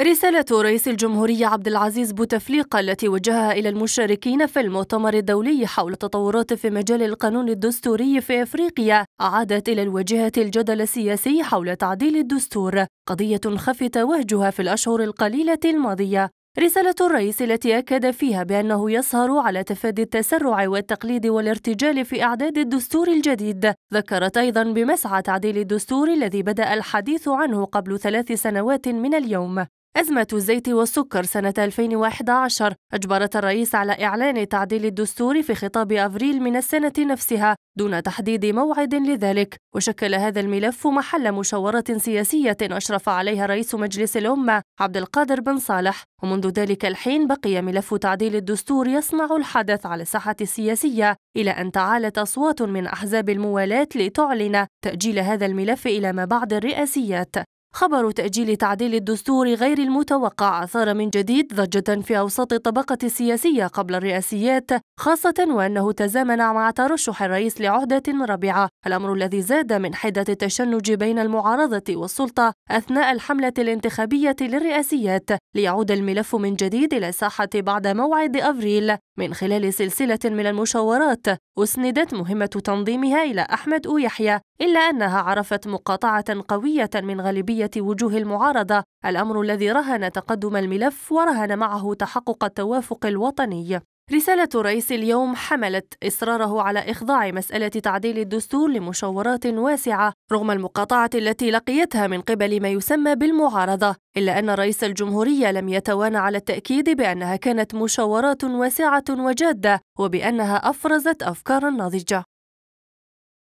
رسالة رئيس الجمهورية عبد العزيز بوتفليقة التي وجهها إلى المشاركين في المؤتمر الدولي حول التطورات في مجال القانون الدستوري في إفريقيا عادت إلى الواجهة الجدل السياسي حول تعديل الدستور قضية خفت وهجها في الأشهر القليلة الماضية رسالة الرئيس التي أكد فيها بأنه يسهر على تفادي التسرع والتقليد والارتجال في إعداد الدستور الجديد ذكرت أيضا بمسعى تعديل الدستور الذي بدأ الحديث عنه قبل ثلاث سنوات من اليوم أزمة الزيت والسكر سنة 2011 أجبرت الرئيس على إعلان تعديل الدستور في خطاب أفريل من السنة نفسها دون تحديد موعد لذلك وشكل هذا الملف محل مشاورة سياسية أشرف عليها رئيس مجلس الأمة عبد القادر بن صالح ومنذ ذلك الحين بقي ملف تعديل الدستور يصنع الحدث على الساحة السياسية إلى أن تعالت أصوات من أحزاب الموالاة لتعلن تأجيل هذا الملف إلى ما بعد الرئاسيات خبر تأجيل تعديل الدستور غير المتوقع أثار من جديد ضجة في أوساط الطبقة السياسية قبل الرئاسيات خاصة وأنه تزامن مع ترشح الرئيس لعهدة رابعة الأمر الذي زاد من حدة التشنج بين المعارضة والسلطة أثناء الحملة الانتخابية للرئاسيات ليعود الملف من جديد إلى الساحة بعد موعد أفريل من خلال سلسلة من المشاورات أسندت مهمة تنظيمها إلى أحمد يحيى إلا أنها عرفت مقاطعة قوية من غالبية وجوه المعارضة الأمر الذي رهن تقدم الملف ورهن معه تحقق التوافق الوطني رسالة الرئيس اليوم حملت إصراره على إخضاع مسألة تعديل الدستور لمشاورات واسعة رغم المقاطعة التي لقيتها من قبل ما يسمى بالمعارضة، إلا أن رئيس الجمهورية لم يتوانى على التأكيد بأنها كانت مشاورات واسعة وجادة وبأنها أفرزت أفكارا ناضجة.